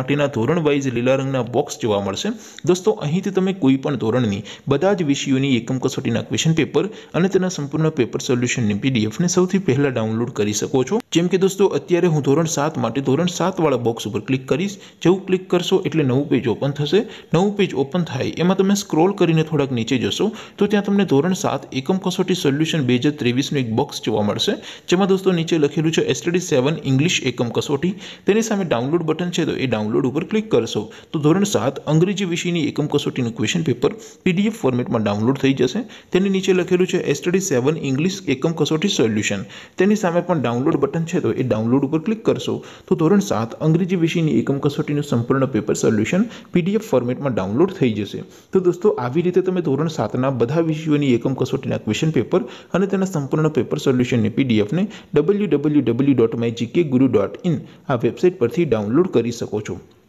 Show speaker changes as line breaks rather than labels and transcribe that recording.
પાટિના ધોરણ વાઇઝ લીલા રંગના બોક્સ જોવા મળશે દોસ્તો અહીંથી તમે કોઈપણ ધોરણની બધા જ વિષયોની એકમ કસોટીના ક્વેશ્ચન પેપર અને તેના સંપૂર્ણ પેપર સોલ્યુશનની પીડીએફ ને સૌથી પહેલા ડાઉનલોડ કરી શકો છો જેમ કે દોસ્તો અત્યારે હું ધોરણ 7 માટે ધોરણ 7 વાળા બોક્સ ઉપર ક્લિક કરશો જેવું ક્લિક કરશો એટલે નવું પેજ ઓપન થશે નવું પેજ ઓપન થાય એમાં તમે સ્ક્રોલ કરીને થોડક નીચે જશો તો ત્યાં તમને ધોરણ 7 એકમ કસોટી સોલ્યુશન 2023 નો એક બોક્સ જોવા મળશે જેમાં દોસ્તો નીચે લખેલું છે STD 7 English એકમ કસોટી તેની સામે ડાઉનલોડ બટન છે તો એ લોડ ઉપર ક્લિક કરશો તો ધોરણ 7 અંગ્રેજી વિષયની એકમ કસોટીનું ક્વેશ્ચન પેપર PDF ફોર્મેટમાં ડાઉનલોડ થઈ જશે તેની નીચે લખેલું છે STD 7 English એકમ કસોટી સોલ્યુશન તેની સામે પણ ડાઉનલોડ બટન છે તો એ ડાઉનલોડ ઉપર ક્લિક કરશો તો ધોરણ 7 અંગ્રેજી વિષયની એકમ કસોટીનું સંપૂર્ણ પેપર સોલ્યુશન PDF ફોર્મેટમાં ડાઉનલોડ થઈ જશે તો દોસ્તો આવી રીતે તમે ધોરણ 7 ના બધા વિષયોની એકમ કસોટીના ક્વેશ્ચન પેપર અને તેના સંપૂર્ણ પેપર સોલ્યુશન ને PDF ને www.mgkguru.in આ વેબસાઈટ પરથી ડાઉનલોડ કરી શકો છો